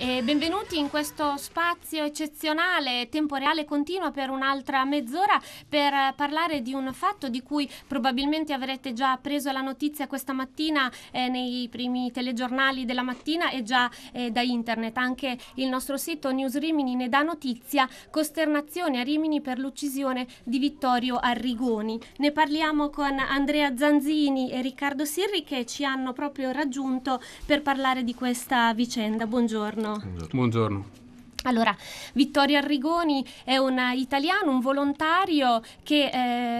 E benvenuti in questo spazio eccezionale, tempo reale continuo per un'altra mezz'ora per parlare di un fatto di cui probabilmente avrete già preso la notizia questa mattina eh, nei primi telegiornali della mattina e già eh, da internet. Anche il nostro sito News Rimini ne dà notizia, costernazione a Rimini per l'uccisione di Vittorio Arrigoni. Ne parliamo con Andrea Zanzini e Riccardo Sirri che ci hanno proprio raggiunto per parlare di questa vicenda. Buongiorno. Buongiorno. Buongiorno. Allora, Vittorio Arrigoni è un italiano, un volontario che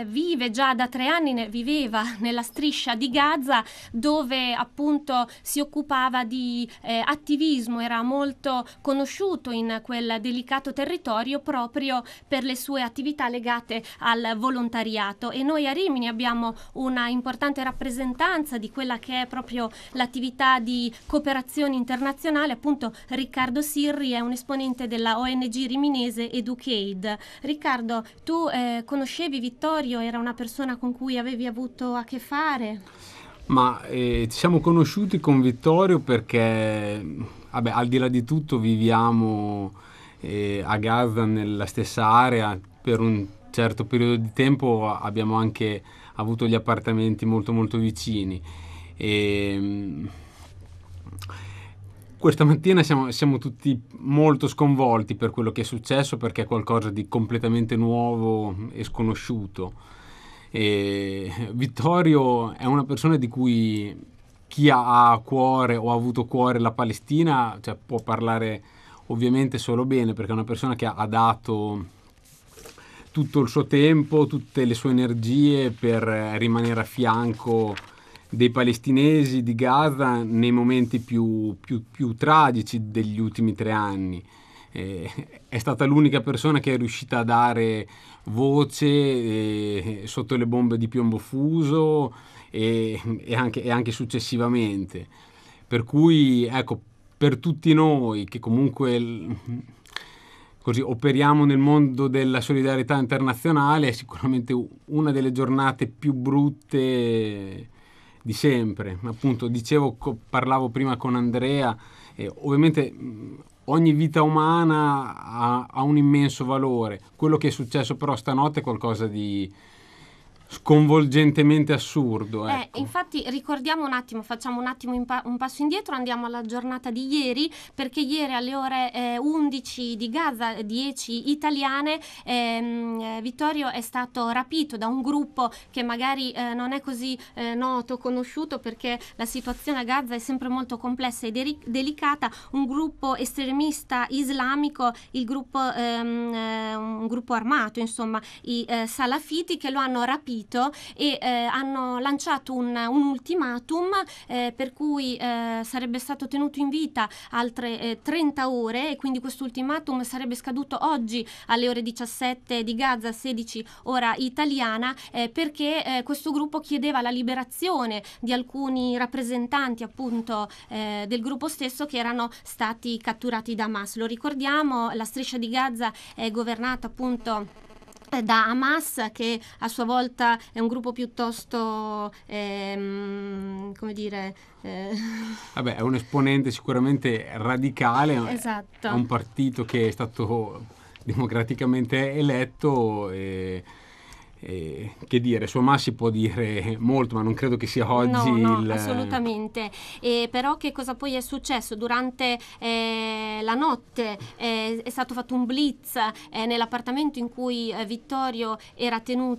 eh, vive già da tre anni, ne, viveva nella striscia di Gaza dove appunto si occupava di eh, attivismo, era molto conosciuto in quel delicato territorio proprio per le sue attività legate al volontariato e noi a Rimini abbiamo una importante rappresentanza di quella che è proprio l'attività di cooperazione internazionale, appunto Riccardo Sirri è un esponente presidente della ONG riminese Educade. Riccardo, tu eh, conoscevi Vittorio? Era una persona con cui avevi avuto a che fare? Ma eh, ci siamo conosciuti con Vittorio perché, vabbè, al di là di tutto viviamo eh, a Gaza nella stessa area per un certo periodo di tempo abbiamo anche avuto gli appartamenti molto molto vicini e, ehm, questa mattina siamo, siamo, tutti molto sconvolti per quello che è successo perché è qualcosa di completamente nuovo e sconosciuto. E Vittorio è una persona di cui chi ha a cuore o ha avuto cuore la Palestina cioè, può parlare ovviamente solo bene perché è una persona che ha dato tutto il suo tempo, tutte le sue energie per rimanere a fianco dei palestinesi di Gaza nei momenti più, più, più tragici degli ultimi tre anni. Eh, è stata l'unica persona che è riuscita a dare voce eh, sotto le bombe di piombo fuso e, e, anche, e anche successivamente. Per cui, ecco, per tutti noi che comunque così, operiamo nel mondo della solidarietà internazionale è sicuramente una delle giornate più brutte di sempre. Appunto, dicevo, parlavo prima con Andrea, eh, ovviamente ogni vita umana ha, ha, un immenso valore. Quello che è successo però stanotte è qualcosa di, sconvolgentemente assurdo. Eh, ecco. Eh, infatti ricordiamo un attimo, facciamo un attimo pa- un passo indietro, andiamo alla giornata di ieri, perché ieri alle ore eh, 11 di Gaza, 10 italiane, ehm, eh, Vittorio è stato rapito da un gruppo che magari eh, non è così eh, noto, conosciuto, perché la situazione a Gaza è sempre molto complessa e de- delicata, un gruppo estremista islamico, il gruppo, ehm, un gruppo armato, insomma, i salafiti che lo hanno rapito sentito e eh, hanno lanciato un, un ultimatum eh, per cui eh, sarebbe stato tenuto in vita altre 30 ore e quindi questo ultimatum sarebbe scaduto oggi alle ore 17 di Gaza, 16 ora italiana, perché questo gruppo chiedeva la liberazione di alcuni rappresentanti appunto eh, del gruppo stesso che erano stati catturati da Hamas. Lo ricordiamo, la striscia di Gaza è governata appunto da Hamas che a sua volta è un gruppo piuttosto ehm, come dire eh. Vabbè, è un esponente sicuramente radicale, esatto. è un partito che è stato democraticamente eletto e eh, che dire, sua ma si può dire molto, ma non credo che sia oggi no, no, il... assolutamente. Eh, però che cosa poi è successo? Durante eh, la notte eh, è stato fatto un blitz eh, nell'appartamento in cui eh, Vittorio era tenuto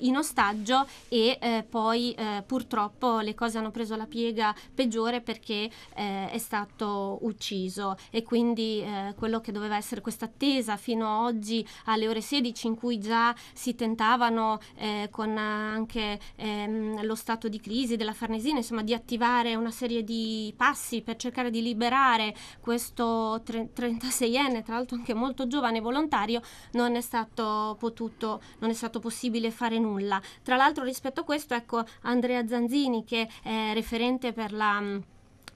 in ostaggio e poi purtroppo le cose hanno preso la piega peggiore perché è stato ucciso e quindi quello che doveva essere questa attesa fino a oggi alle ore 16 in cui già si tentava parlavano eh, con anche ehm, lo stato di crisi della Farnesina, insomma di attivare una serie di passi per cercare di liberare questo tre- 36enne, tra l'altro anche molto giovane volontario, non è stato potuto, non è stato possibile fare nulla. Tra l'altro rispetto a questo, ecco Andrea Zanzini che è referente per la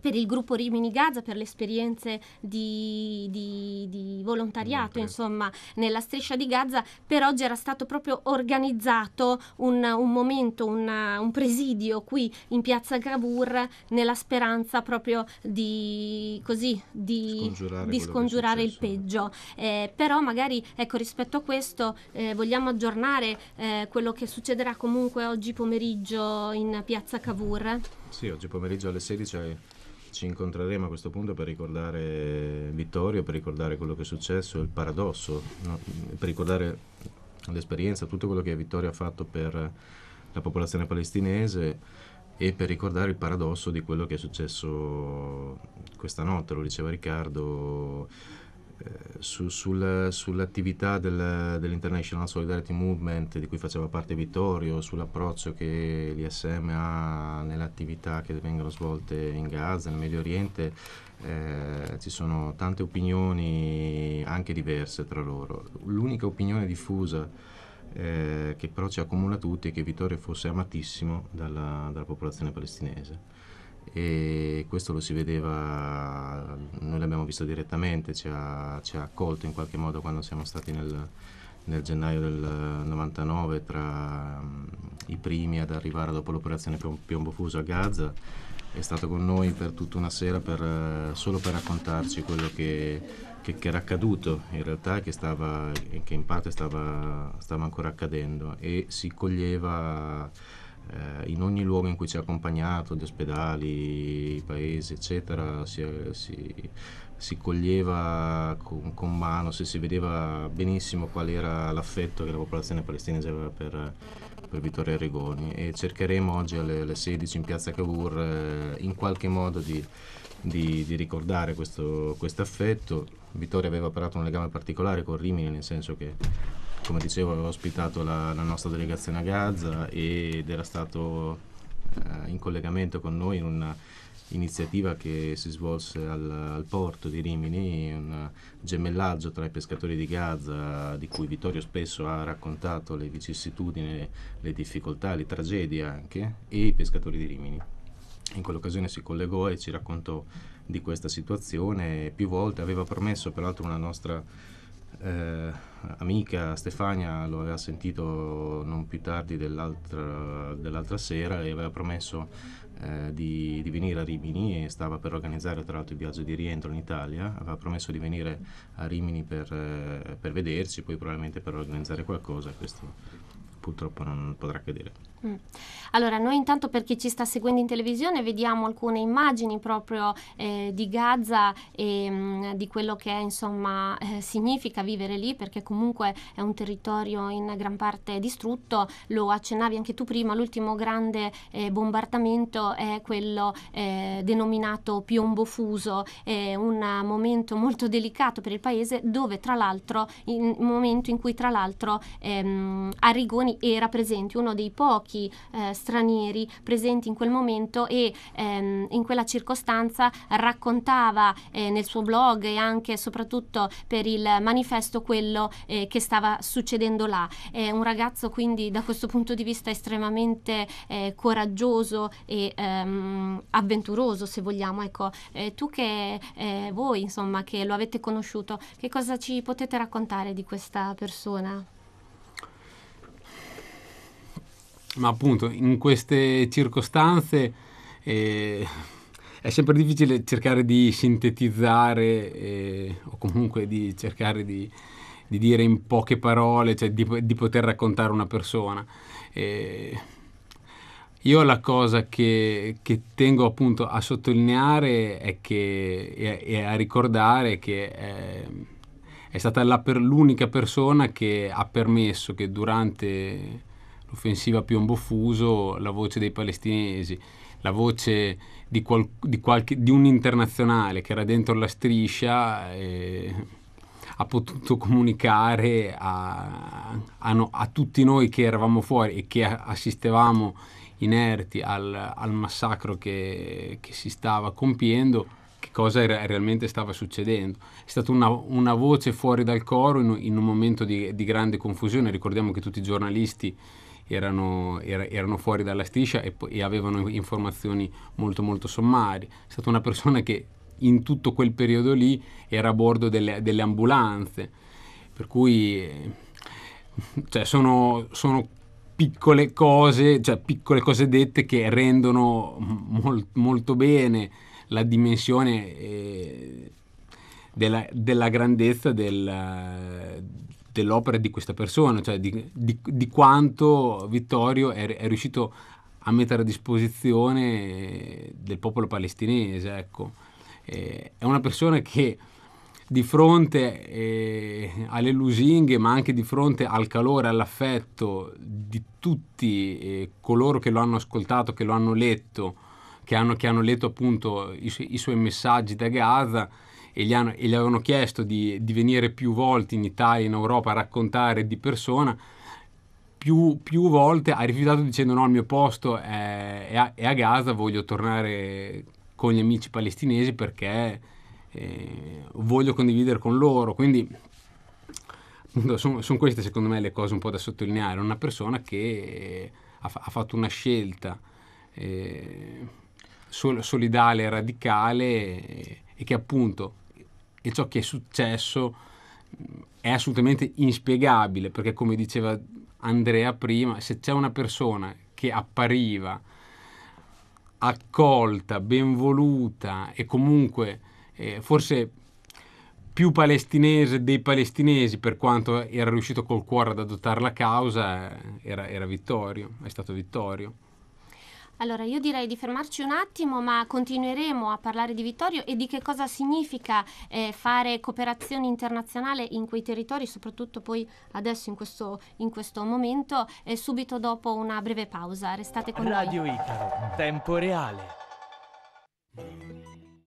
per il gruppo Rimini Gaza, per le esperienze di, di, di volontariato, okay. insomma, nella striscia di Gaza, per oggi era stato proprio organizzato un, un momento, una, un presidio qui in piazza Cavour nella speranza proprio di, così, di scongiurare, scongiurare il peggio. Eh, però magari ecco, rispetto a questo eh, vogliamo aggiornare eh, quello che succederà comunque oggi pomeriggio in piazza Cavour. Sì, oggi pomeriggio alle 16 ci incontreremo a questo punto per ricordare Vittorio, per ricordare quello che è successo, il paradosso, no? per ricordare l'esperienza, tutto quello che Vittorio ha fatto per la popolazione palestinese e per ricordare il paradosso di quello che è successo questa notte, lo diceva Riccardo eh, su, sul, sull'attività del, dell'International Solidarity Movement di cui faceva parte Vittorio, sull'approccio che l'ISM ha nelle attività che vengono svolte in Gaza, nel Medio Oriente, eh, ci sono tante opinioni anche diverse tra loro. L'unica opinione diffusa eh, che però ci accomuna tutti è che Vittorio fosse amatissimo dalla, dalla popolazione palestinese e questo lo si vedeva, noi l'abbiamo visto direttamente, ci ha, ci ha, accolto in qualche modo quando siamo stati nel, nel gennaio del 99 tra um, i primi ad arrivare dopo l'operazione Piombo Fuso a Gaza, è stato con noi per tutta una sera per, uh, solo per raccontarci quello che, che, che, era accaduto in realtà e che, che in parte stava, stava ancora accadendo e si coglieva eh, in ogni luogo in cui ci ha accompagnato, gli ospedali, i paesi, eccetera, si, si, si coglieva con, con mano, si, si vedeva benissimo qual era l'affetto che la popolazione palestinese aveva per, per Vittorio Arrigoni e cercheremo oggi alle, alle 16 in piazza Cavour eh, in qualche modo di, di, di ricordare questo affetto. Vittorio aveva operato un legame particolare con Rimini, nel senso che come dicevo aveva ospitato la, la nostra delegazione a Gaza ed era stato eh, in collegamento con noi in un'iniziativa che si svolse al, al, porto di Rimini, un gemellaggio tra i pescatori di Gaza, di cui Vittorio spesso ha raccontato le vicissitudini, le difficoltà, le tragedie anche, e i pescatori di Rimini. In quell'occasione si collegò e ci raccontò di questa situazione più volte, aveva promesso peraltro una nostra eh, amica Stefania lo aveva sentito non più tardi dell'altra, dell'altra sera e aveva promesso eh, di, di, venire a Rimini e stava per organizzare tra l'altro il viaggio di rientro in Italia, aveva promesso di venire a Rimini per, eh, per vederci, poi probabilmente per organizzare qualcosa, questo purtroppo non potrà accadere. Mm. Allora, noi intanto per chi ci sta seguendo in televisione vediamo alcune immagini proprio eh, di Gaza e mh, mm, di quello che insomma eh, significa vivere lì perché comunque è un territorio in gran parte distrutto, lo accennavi anche tu prima, l'ultimo grande eh, bombardamento è quello eh, denominato piombo fuso, un momento molto delicato per il paese dove tra l'altro, in, momento in cui tra l'altro ehm, Arrigoni era presente, uno dei pochi turchi, eh, stranieri presenti in quel momento e ehm, in quella circostanza raccontava eh, nel suo blog e anche e soprattutto per il manifesto quello eh, che stava succedendo là. È un ragazzo quindi da questo punto di vista estremamente eh, coraggioso e ehm, avventuroso se vogliamo. Ecco, eh, tu che eh, voi insomma che lo avete conosciuto, che cosa ci potete raccontare di questa persona? ma appunto in queste circostanze eh, è sempre difficile cercare di sintetizzare eh, o comunque di cercare di, di, dire in poche parole, cioè di, di poter raccontare una persona. Eh, io la cosa che, che, tengo appunto a sottolineare è che, e, e a ricordare che è, eh, è stata per, l'unica persona che ha permesso che durante l'offensiva piombo fuso, la voce dei palestinesi, la voce di, qual, di, qualche, di un internazionale che era dentro la striscia eh, ha potuto comunicare a, a, no, a, tutti noi che eravamo fuori e che assistevamo inerti al, al massacro che, che, si stava compiendo che cosa era, realmente stava succedendo. È stata una, una voce fuori dal coro in, in un momento di, di grande confusione, ricordiamo che tutti i giornalisti erano, era, erano fuori dalla striscia e, e avevano informazioni molto molto sommarie. È stata una persona che in tutto quel periodo lì era a bordo delle, delle ambulanze, per cui eh, cioè, sono, sono, piccole cose, cioè, piccole cose dette che rendono molt, molto bene la dimensione eh, della, della, grandezza del, dell'opera di questa persona, cioè di, di, di quanto Vittorio è, è, riuscito a mettere a disposizione del popolo palestinese. Ecco. Eh, è una persona che di fronte eh, alle lusinghe, ma anche di fronte al calore, all'affetto di tutti eh, coloro che lo hanno ascoltato, che lo hanno letto, che hanno, che hanno letto appunto i, su- i suoi messaggi da Gaza, e gli, hanno, e gli avevano chiesto di, di, venire più volte in Italia, in Europa a raccontare di persona, più, più volte ha rifiutato dicendo no, il mio posto è, è, a, è a Gaza, voglio tornare con gli amici palestinesi perché eh, voglio condividere con loro. Quindi sono, sono, queste secondo me le cose un po' da sottolineare. Una persona che eh, ha, ha fatto una scelta eh, sol, solidale, radicale eh, e che appunto e ciò che è successo mm, è assolutamente inspiegabile perché come diceva Andrea prima, se c'è una persona che appariva accolta, ben voluta e comunque eh, forse più palestinese dei palestinesi per quanto era riuscito col cuore ad adottare la causa, eh, era, era Vittorio, è stato Vittorio. Allora, io direi di fermarci un attimo, ma continueremo a parlare di Vittorio e di che cosa significa eh, fare cooperazione internazionale in quei territori, soprattutto poi adesso in questo, in questo momento, eh, subito dopo una breve pausa. Restate con Radio noi. Radio Italo, tempo reale.